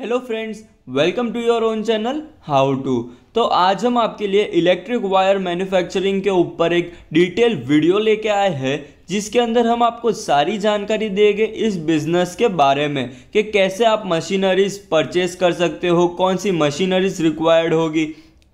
hello friends welcome to your own channel how to तो आज हम आपके लिए इलेक्ट्रिक वायर मैन्युफैक्चरिंग के ऊपर एक डिटेल वीडियो लेके आए हैं जिसके अंदर हम आपको सारी जानकारी देंगे इस बिजनेस के बारे में कि कैसे आप मशीनरीज परचेस कर सकते हो कौन सी मशीनरीज रिक्वायर्ड होगी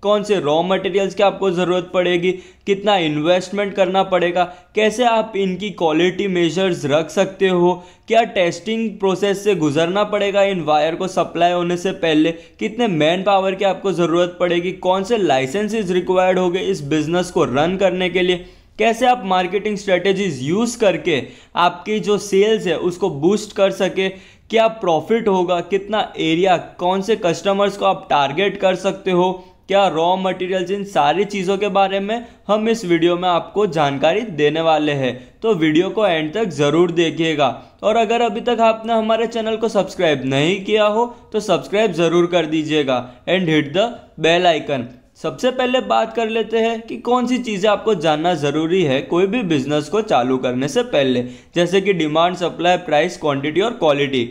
कौन से रॉ मटेरियल्स की आपको ज़रूरत पड़ेगी कितना इन्वेस्टमेंट करना पड़ेगा कैसे आप इनकी क्वालिटी मेजर्स रख सकते हो क्या टेस्टिंग प्रोसेस से गुजरना पड़ेगा इन वायर को सप्लाई होने से पहले कितने मैन पावर की आपको ज़रूरत पड़ेगी कौन से लाइसेंसेज रिक्वायर्ड हो इस बिज़नेस को रन करने के लिए कैसे आप मार्केटिंग स्ट्रेटेजीज यूज़ करके आपकी जो सेल्स है उसको बूस्ट कर सके क्या प्रॉफिट होगा कितना एरिया कौन से कस्टमर्स को आप टारगेट कर सकते हो क्या रॉ मटेरियल्स इन सारी चीज़ों के बारे में हम इस वीडियो में आपको जानकारी देने वाले हैं तो वीडियो को एंड तक ज़रूर देखिएगा और अगर अभी तक आपने हमारे चैनल को सब्सक्राइब नहीं किया हो तो सब्सक्राइब ज़रूर कर दीजिएगा and hit the bell icon सबसे पहले बात कर लेते हैं कि कौन सी चीज़ें आपको जानना ज़रूरी है कोई भी बिजनेस को चालू करने से पहले जैसे कि डिमांड सप्लाई प्राइस क्वांटिटी और क्वालिटी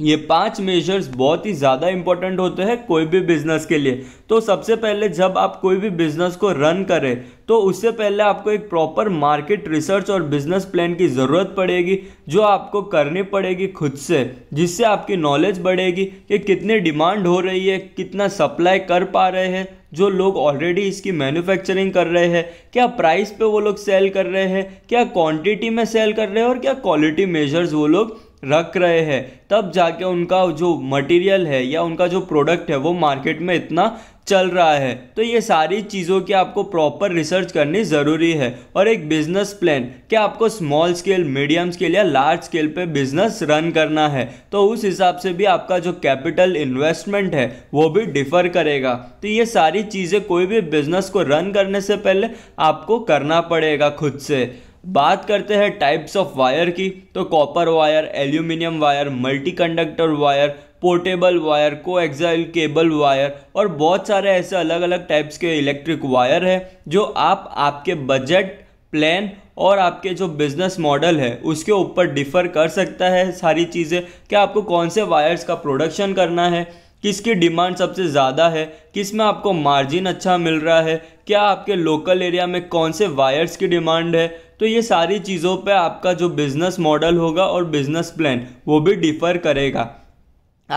ये पांच मेजर्स बहुत ही ज़्यादा इंपॉर्टेंट होते हैं कोई भी बिजनेस के लिए तो सबसे पहले जब आप कोई भी बिजनेस को रन करें तो उससे पहले आपको एक प्रॉपर मार्केट रिसर्च और बिजनेस प्लान की ज़रूरत पड़ेगी जो आपको करनी पड़ेगी खुद से जिससे आपकी नॉलेज बढ़ेगी कि कितनी डिमांड हो रही है कितना सप्लाई कर पा रहे हैं जो लोग ऑलरेडी इसकी मैन्युफैक्चरिंग कर रहे हैं क्या प्राइस पे वो लोग सेल कर रहे हैं क्या क्वांटिटी में सेल कर रहे हैं और क्या क्वालिटी मेजर्स वो लोग रख रहे हैं तब जाके उनका जो मटेरियल है या उनका जो प्रोडक्ट है वो मार्केट में इतना चल रहा है तो ये सारी चीज़ों की आपको प्रॉपर रिसर्च करनी ज़रूरी है और एक बिज़नेस प्लान क्या आपको स्मॉल स्केल मीडियम स्केल या लार्ज स्केल पे बिज़नेस रन करना है तो उस हिसाब से भी आपका जो कैपिटल इन्वेस्टमेंट है वो भी डिफ़र करेगा तो ये सारी चीज़ें कोई भी बिज़नेस को रन करने से पहले आपको करना पड़ेगा खुद से बात करते हैं टाइप्स ऑफ वायर की तो copper wire aluminium wire multi conductor wire portable wire coaxial cable wire और बहुत सारे ऐसे अलग अलग टाइप्स के इलेक्ट्रिक वायर हैं जो आप आपके बजट प्लान और आपके जो बिजनेस मॉडल है उसके ऊपर डिफ़र कर सकता है सारी चीज़ें कि आपको कौन से वायर्स का प्रोडक्शन करना है किसकी डिमांड सबसे ज़्यादा है किस में आपको मार्जिन अच्छा मिल रहा है क्या आपके लोकल एरिया में कौन से वायर्स की डिमांड है तो ये सारी चीज़ों पे आपका जो बिज़नेस मॉडल होगा और बिज़नेस प्लान वो भी डिफ़र करेगा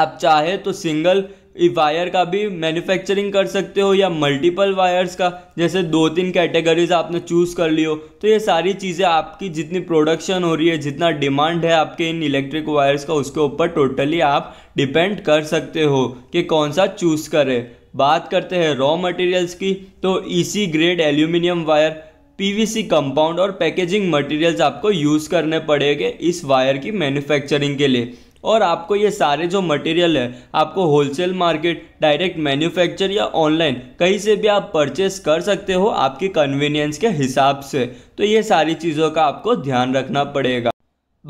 आप चाहे तो सिंगल वायर का भी मैन्युफैक्चरिंग कर सकते हो या मल्टीपल वायर्स का जैसे दो तीन कैटेगरीज आपने चूज़ कर ली हो तो ये सारी चीज़ें आपकी जितनी प्रोडक्शन हो रही है जितना डिमांड है आपके इन इलेक्ट्रिक वायर्स का उसके ऊपर टोटली आप डिपेंड कर सकते हो कि कौन सा चूज़ करें बात करते हैं रॉ मटेरियल्स की तो EC grade aluminium wire PVC compound और पैकेजिंग मटेरियल्स आपको यूज़ करने पड़ेंगे इस वायर की मैन्युफैक्चरिंग के लिए और आपको ये सारे जो मटेरियल है आपको होलसेल मार्केट डायरेक्ट मैन्युफैक्चर या ऑनलाइन कहीं से भी आप परचेस कर सकते हो आपकी कन्वीनियंस के हिसाब से तो ये सारी चीज़ों का आपको ध्यान रखना पड़ेगा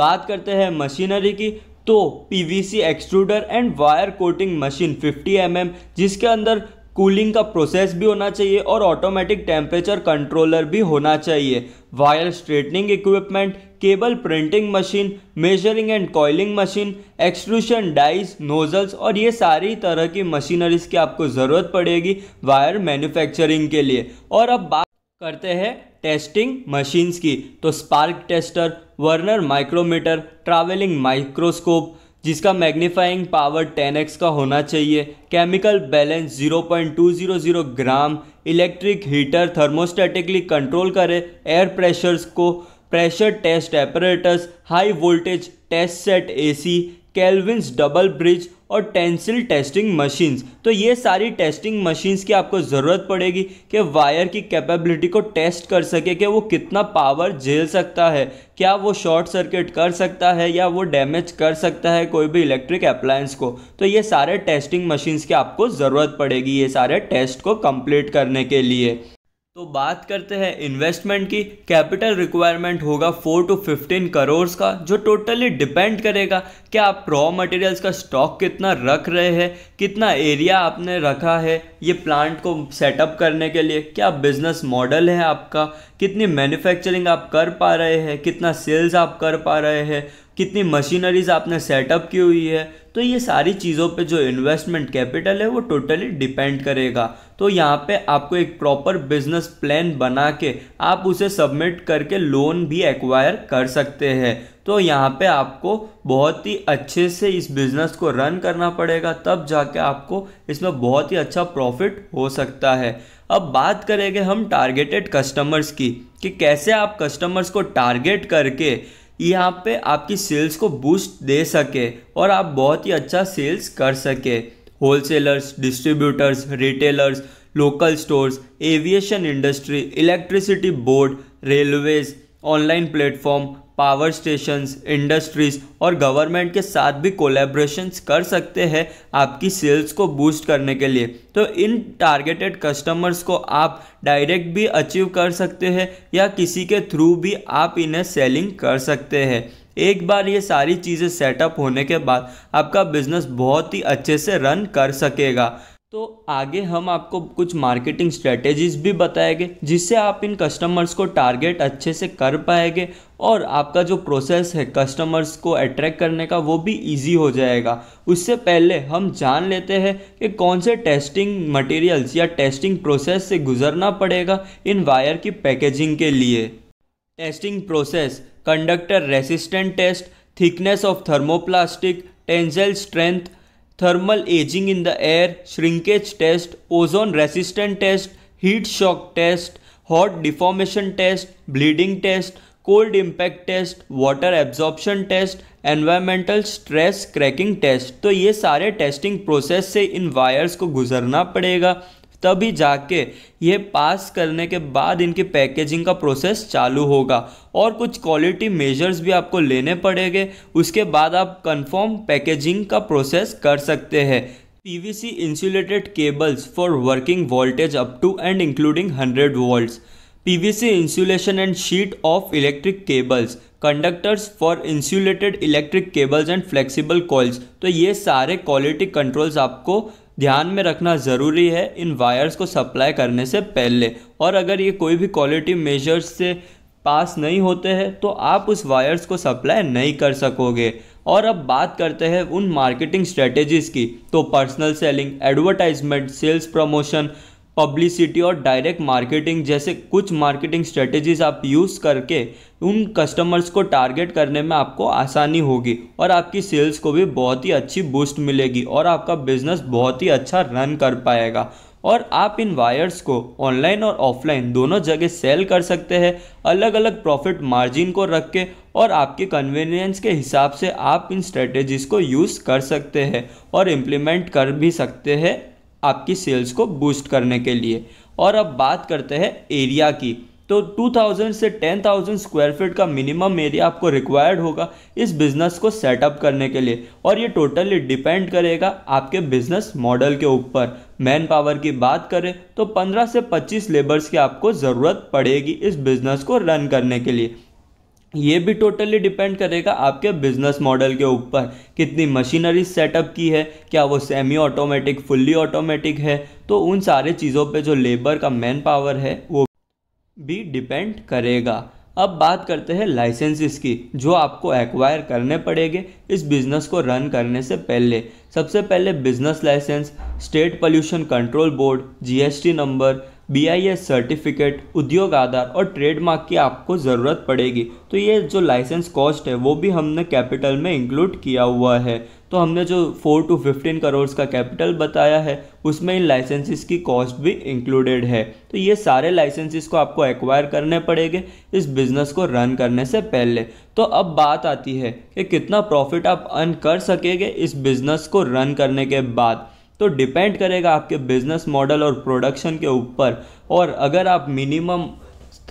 बात करते हैं मशीनरी की तो PVC extruder and wire coating machine 50 M mm, जिसके अंदर कूलिंग का प्रोसेस भी होना चाहिए और ऑटोमेटिक टेम्परेचर कंट्रोलर भी होना चाहिए wire straightening equipment cable printing machine measuring and coiling machine extrusion dies nozzles और ये सारी तरह की मशीनरीज की आपको ज़रूरत पड़ेगी वायर मैन्युफैक्चरिंग के लिए और अब बात करते हैं टेस्टिंग मशीन्स की तो spark tester vernier micrometer travelling microscope जिसका मैग्नीफाइंग पावर 10x का होना चाहिए chemical balance 0.200 gram electric heater thermostatically control करे एयर प्रेशर्स को pressure test apparatus high voltage test set AC Kelvin's double bridge और tensile testing machines तो ये सारी टेस्टिंग मशीन्स की आपको ज़रूरत पड़ेगी कि वायर की कैपेबिलिटी को टेस्ट कर सके कि वो कितना पावर झेल सकता है क्या वो शॉर्ट सर्किट कर सकता है या वो डैमेज कर सकता है कोई भी इलेक्ट्रिक अप्लायंस को तो ये सारे टेस्टिंग मशीन्स की आपको ज़रूरत पड़ेगी ये सारे टेस्ट को कंप्लीट करने के लिए तो बात करते हैं इन्वेस्टमेंट की कैपिटल रिक्वायरमेंट होगा फोर टू फिफ्टीन करोड़ का जो टोटली डिपेंड करेगा कि आप रॉ मटेरियल्स का स्टॉक कितना रख रहे हैं कितना एरिया आपने रखा है ये प्लांट को सेटअप करने के लिए क्या बिजनेस मॉडल है आपका कितनी मैन्युफैक्चरिंग आप कर पा रहे हैं कितना सेल्स आप कर पा रहे हैं कितनी मशीनरीज आपने सेटअप की हुई है तो ये सारी चीज़ों पे जो इन्वेस्टमेंट कैपिटल है वो टोटली डिपेंड करेगा तो यहाँ पे आपको एक प्रॉपर बिजनेस प्लान बना के आप उसे सबमिट करके लोन भी एक्वायर कर सकते हैं तो यहाँ पे आपको बहुत ही अच्छे से इस बिज़नेस को रन करना पड़ेगा तब जाके आपको इसमें बहुत ही अच्छा प्रॉफिट हो सकता है अब बात करेंगे हम टारगेटेड कस्टमर्स की कि कैसे आप कस्टमर्स को टारगेट करके यहाँ पे आपकी सेल्स को बूस्ट दे सके और आप बहुत ही अच्छा सेल्स कर सके wholesalers distributors retailers local stores aviation industry electricity board railways online platform power stations industries और गवर्नमेंट के साथ भी कोलेब्रेशंस कर सकते हैं आपकी सेल्स को बूस्ट करने के लिए तो इन टारगेटेड कस्टमर्स को आप डायरेक्ट भी अचीव कर सकते हैं या किसी के थ्रू भी आप इन्हें सेलिंग कर सकते हैं एक बार ये सारी चीज़ें सेटअप होने के बाद आपका बिज़नेस बहुत ही अच्छे से रन कर सकेगा तो आगे हम आपको कुछ मार्केटिंग स्ट्रेटेजीज भी बताएंगे जिससे आप इन कस्टमर्स को टारगेट अच्छे से कर पाएंगे और आपका जो प्रोसेस है कस्टमर्स को अट्रैक्ट करने का वो भी इजी हो जाएगा उससे पहले हम जान लेते हैं कि कौन से टेस्टिंग मटेरियल्स या टेस्टिंग प्रोसेस से गुजरना पड़ेगा इन वायर की पैकेजिंग के लिए testing process conductor resistant test thickness of thermoplastic tensile strength thermal ageing in the air shrinkage test ozone resistant test heat shock test hot deformation test bleeding test cold impact test water absorption test environmental stress cracking test तो ये सारे testing process से इन wires को गुजरना पड़ेगा तभी जाके ये पास करने के बाद इनकी पैकेजिंग का प्रोसेस चालू होगा और कुछ क्वालिटी मेजर्स भी आपको लेने पड़ेंगे उसके बाद आप कंफर्म पैकेजिंग का प्रोसेस कर सकते हैं PVC insulated cables for working voltage up to and including 100 volts PVC insulation and sheet of electric cables conductors for insulated electric cables and flexible cords तो ये सारे क्वालिटी कंट्रोल्स आपको ध्यान में रखना ज़रूरी है इन वायर्स को सप्लाई करने से पहले और अगर ये कोई भी क्वालिटी मेजर्स से पास नहीं होते हैं तो आप उस वायर्स को सप्लाई नहीं कर सकोगे और अब बात करते हैं उन मार्केटिंग स्ट्रेटेजीज़ की तो personal selling advertisement sales promotion publicity और डायरेक्ट मार्केटिंग जैसे कुछ मार्केटिंग स्ट्रेटजीज आप यूज़ करके उन कस्टमर्स को टारगेट करने में आपको आसानी होगी और आपकी सेल्स को भी बहुत ही अच्छी बूस्ट मिलेगी और आपका बिजनेस बहुत ही अच्छा रन कर पाएगा और आप इन वायर्स को ऑनलाइन और ऑफलाइन दोनों जगह सेल कर सकते हैं अलग अलग प्रॉफिट मार्जिन को रख के और आपके कन्वीनियंस के हिसाब से आप इन स्ट्रेटेजीज़ को यूज़ कर सकते हैं और इम्प्लीमेंट कर भी सकते हैं आपकी सेल्स को बूस्ट करने के लिए और अब बात करते हैं एरिया की तो 2000 से 10000 स्क्वायर फीट का मिनिमम एरिया आपको रिक्वायर्ड होगा इस बिज़नेस को सेटअप करने के लिए और ये टोटली डिपेंड करेगा आपके बिज़नेस मॉडल के ऊपर मैन पावर की बात करें तो 15 से 25 लेबर्स की आपको ज़रूरत पड़ेगी इस बिज़नेस को रन करने के लिए ये भी टोटली डिपेंड करेगा आपके बिजनेस मॉडल के ऊपर कितनी मशीनरी सेटअप की है क्या वो सेमी ऑटोमेटिक फुल्ली ऑटोमेटिक है तो उन सारे चीज़ों पे जो लेबर का मैन पावर है वो भी डिपेंड करेगा अब बात करते हैं लाइसेंसेस की जो आपको एक्वायर करने पड़ेंगे इस बिज़नेस को रन करने से पहले सबसे पहले business licence state pollution control board GST number BIS certificate Udyog Aadhaar और ट्रेडमार्क की आपको ज़रूरत पड़ेगी तो ये जो लाइसेंस कॉस्ट है वो भी हमने कैपिटल में इंक्लूड किया हुआ है तो हमने जो फोर टू फिफ्टीन करोड़ का कैपिटल बताया है उसमें इन लाइसेंसेस की कॉस्ट भी इंक्लूडेड है तो ये सारे लाइसेंसेस को आपको एक्वायर करने पड़ेंगे इस बिज़नेस को रन करने से पहले तो अब बात आती है कि कितना प्रॉफिट आप अर्न कर सकेंगे इस बिज़नेस को रन करने के बाद तो डिपेंड करेगा आपके बिजनेस मॉडल और प्रोडक्शन के ऊपर और अगर आप मिनिमम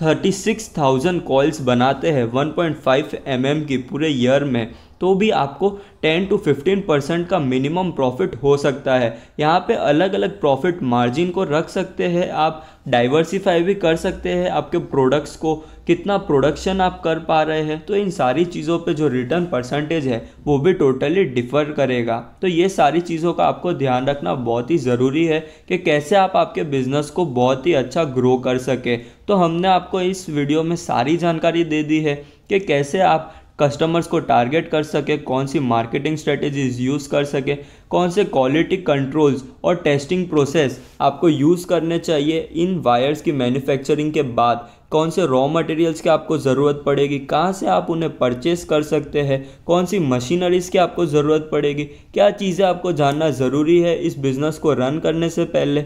36,000 कॉल्स बनाते हैं 1.5 एम mm की पूरे ईयर में तो भी आपको 10 टू 15 परसेंट का मिनिमम प्रॉफिट हो सकता है यहाँ पे अलग अलग प्रॉफिट मार्जिन को रख सकते हैं आप डाइवर्सिफाई भी कर सकते हैं आपके प्रोडक्ट्स को कितना प्रोडक्शन आप कर पा रहे हैं तो इन सारी चीज़ों पे जो रिटर्न परसेंटेज है वो भी टोटली डिफर करेगा तो ये सारी चीज़ों का आपको ध्यान रखना बहुत ही ज़रूरी है कि कैसे आप आपके बिज़नेस को बहुत ही अच्छा ग्रो कर सके तो हमने आपको इस वीडियो में सारी जानकारी दे दी है कि कैसे आप कस्टमर्स को टारगेट कर सके कौन सी मार्केटिंग स्ट्रेटेजीज यूज़ कर सके कौन से क्वालिटी कंट्रोल्स और टेस्टिंग प्रोसेस आपको यूज़ करने चाहिए इन वायर्स की मैन्युफैक्चरिंग के बाद कौन से रॉ मटेरियल्स की आपको ज़रूरत पड़ेगी कहाँ से आप उन्हें परचेस कर सकते हैं कौन सी मशीनरीज़ की आपको ज़रूरत पड़ेगी क्या चीज़ें आपको जानना ज़रूरी है इस बिज़नेस को रन करने से पहले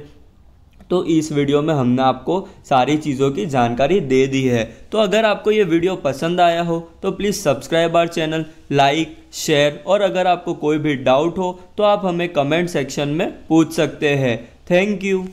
तो इस वीडियो में हमने आपको सारी चीज़ों की जानकारी दे दी है तो अगर आपको ये वीडियो पसंद आया हो तो please subscribe our channel like share और अगर आपको कोई भी डाउट हो तो आप हमें कमेंट सेक्शन में पूछ सकते हैं थैंक यू